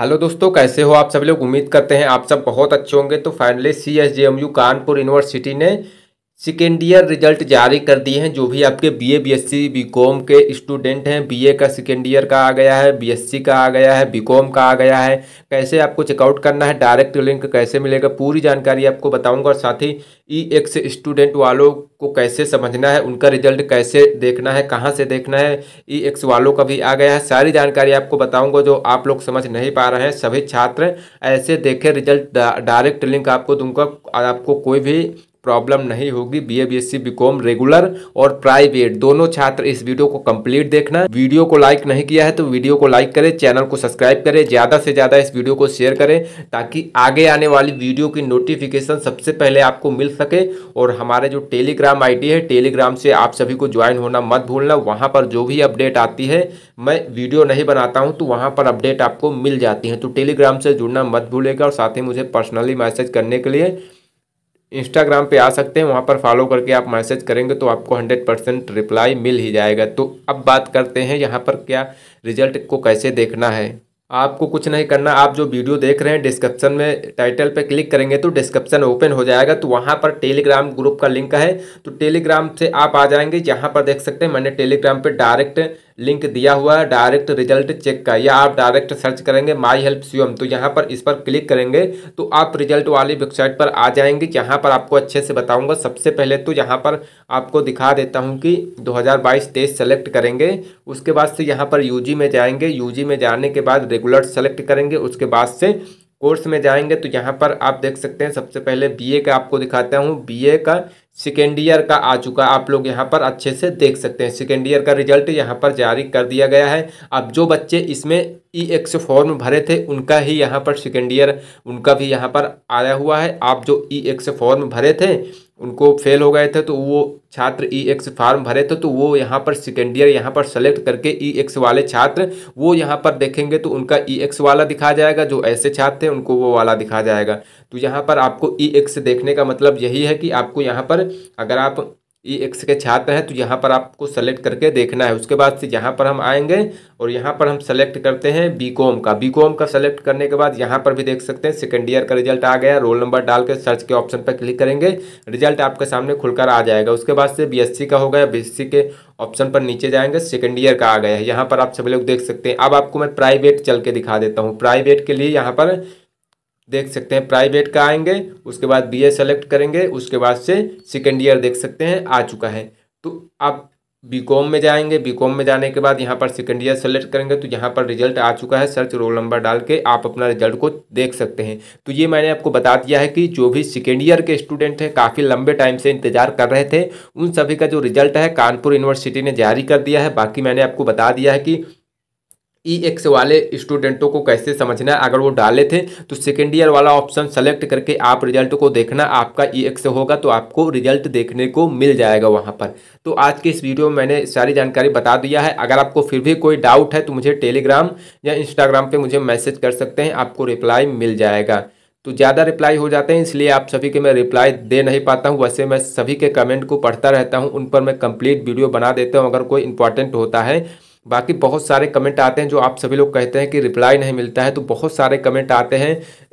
hello दोस्तों कैसे हो आप सभी लोग उम्मीद करते हैं आप सब बहुत अच्छे होंगे तो finally C S J M U Kanpur university ने सेकेंड ईयर रिजल्ट जारी कर दिए हैं जो भी आपके बीए बीएससी बीकॉम के स्टूडेंट हैं बीए का सेकेंड ईयर का आ गया है बीएससी का आ गया है बीकॉम का आ गया है कैसे आपको चेकआउट करना है डायरेक्ट लिंक कैसे मिलेगा पूरी जानकारी आपको बताऊंगा और साथ ही ई एक्स स्टूडेंट वालों को कैसे समझना है उनका रिजल्ट कैसे देखना है कहाँ से देखना है ई e एक्स वालों का भी आ गया है सारी जानकारी आपको बताऊँगा जो आप लोग समझ नहीं पा रहे हैं सभी छात्र ऐसे देखें रिजल्ट डायरेक्ट लिंक आपको दूंगा आपको कोई भी प्रॉब्लम नहीं होगी B A B S C B com regular और प्राइवेट दोनों छात्र इस वीडियो को कंप्लीट देखना वीडियो को लाइक नहीं किया है तो वीडियो को लाइक करें चैनल को सब्सक्राइब करें ज़्यादा से ज़्यादा इस वीडियो को शेयर करें ताकि आगे आने वाली वीडियो की नोटिफिकेशन सबसे पहले आपको मिल सके और हमारे जो टेलीग्राम आई है टेलीग्राम से आप सभी को ज्वाइन होना मत भूलना वहाँ पर जो भी अपडेट आती है मैं वीडियो नहीं बनाता हूँ तो वहाँ पर अपडेट आपको मिल जाती है तो टेलीग्राम से जुड़ना मत भूलेगा और साथ ही मुझे पर्सनली मैसेज करने के लिए इंस्टाग्राम पे आ सकते हैं वहाँ पर फॉलो करके आप मैसेज करेंगे तो आपको हंड्रेड परसेंट रिप्लाई मिल ही जाएगा तो अब बात करते हैं यहाँ पर क्या रिजल्ट को कैसे देखना है आपको कुछ नहीं करना आप जो वीडियो देख रहे हैं डिस्क्रिप्शन में टाइटल पे क्लिक करेंगे तो डिस्क्रिप्शन ओपन हो जाएगा तो वहाँ पर टेलीग्राम ग्रुप का लिंक है तो टेलीग्राम से आप आ जाएंगे जहाँ पर देख सकते हैं मैंने टेलीग्राम पे डायरेक्ट लिंक दिया हुआ है डायरेक्ट रिजल्ट चेक का या आप डायरेक्ट सर्च करेंगे माई हेल्प एम तो यहाँ पर इस पर क्लिक करेंगे तो आप रिजल्ट वाली वेबसाइट पर आ जाएंगे जहाँ पर आपको अच्छे से बताऊँगा सबसे पहले तो यहाँ पर आपको दिखा देता हूँ कि 2022 हज़ार सेलेक्ट करेंगे उसके बाद से यहाँ पर यू में जाएंगे यू में जाने के बाद रेगुलर सेलेक्ट करेंगे उसके बाद से कोर्स में जाएंगे तो यहाँ पर आप देख सकते हैं सबसे पहले बी का आपको दिखाता हूँ बी का सेकेंड ईयर का आ चुका आप लोग यहाँ पर अच्छे से देख सकते हैं सेकेंड ईयर का रिजल्ट यहाँ पर जारी कर दिया गया है अब जो बच्चे इसमें ई एक्स फॉर्म भरे थे उनका ही यहाँ पर सेकेंड ईयर उनका भी यहाँ पर आया हुआ है आप जो ई एक्स फॉर्म भरे थे उनको फेल हो गए थे तो वो छात्र ई एक्स फार्म भरे थे तो वो यहाँ पर सेकेंड ईयर यहाँ पर सेलेक्ट करके ई e एक्स वाले छात्र वो यहाँ पर देखेंगे तो उनका ई e एक्स वाला दिखा जाएगा जो ऐसे छात्र थे उनको वो वाला दिखा जाएगा तो यहाँ पर आपको ई e एक्स देखने का मतलब यही है कि आपको यहाँ पर अगर आप ई एक्स के छात्र हैं तो यहाँ पर आपको सेलेक्ट करके देखना है उसके बाद से यहाँ पर हम आएंगे और यहाँ पर हम सेलेक्ट करते हैं बी कॉम का बी कॉम का सेलेक्ट करने के बाद यहाँ पर भी देख सकते हैं सेकेंड ईयर का रिजल्ट आ गया रोल नंबर डाल के सर्च के ऑप्शन पर क्लिक करेंगे रिजल्ट आपके सामने खुलकर आ जाएगा उसके बाद से बी का हो गया बी के ऑप्शन पर नीचे जाएंगे सेकेंड ईयर का आ गया है यहाँ पर आप सभी लोग देख सकते हैं अब आपको मैं प्राइवेट चल के दिखा देता हूँ प्राइवेट के लिए यहाँ पर देख सकते हैं प्राइवेट का आएंगे उसके बाद बीए सेलेक्ट करेंगे उसके बाद से सेकेंड ईयर देख सकते हैं आ चुका है तो आप बीकॉम में जाएंगे बीकॉम में जाने के बाद यहाँ पर सेकेंड ईयर सेलेक्ट करेंगे तो यहाँ पर रिजल्ट आ चुका है सर्च रोल नंबर डाल के आप अपना रिजल्ट को देख सकते हैं तो ये मैंने आपको बता दिया है कि जो भी सेकेंड ईयर के स्टूडेंट हैं काफ़ी लंबे टाइम से इंतजार कर रहे थे उन सभी का जो रिजल्ट है कानपुर यूनिवर्सिटी ने जारी कर दिया है बाकी मैंने आपको बता दिया है कि ई e एक्स वाले स्टूडेंटों को कैसे समझना है अगर वो डाले थे तो सेकेंड ईयर वाला ऑप्शन सेलेक्ट करके आप रिजल्ट को देखना आपका ई e एक्स होगा तो आपको रिजल्ट देखने को मिल जाएगा वहाँ पर तो आज के इस वीडियो में मैंने सारी जानकारी बता दिया है अगर आपको फिर भी कोई डाउट है तो मुझे टेलीग्राम या इंस्टाग्राम पर मुझे मैसेज कर सकते हैं आपको रिप्लाई मिल जाएगा तो ज़्यादा रिप्लाई हो जाते हैं इसलिए आप सभी के मैं रिप्लाई दे नहीं पाता हूँ वैसे मैं सभी के कमेंट को पढ़ता रहता हूँ उन पर मैं कंप्लीट वीडियो बना देता हूँ अगर कोई इंपॉर्टेंट होता है बाकी बहुत सारे कमेंट आते हैं जो आप सभी लोग कहते हैं कि रिप्लाई नहीं मिलता है तो बहुत सारे कमेंट आते हैं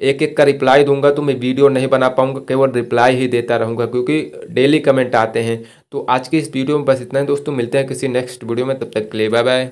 एक एक का रिप्लाई दूंगा तो मैं वीडियो नहीं बना पाऊंगा केवल रिप्लाई ही देता रहूंगा क्योंकि डेली कमेंट आते हैं तो आज की इस वीडियो में बस इतना ही दोस्तों मिलते हैं किसी नेक्स्ट वीडियो में तब तक के लिए बाय बाय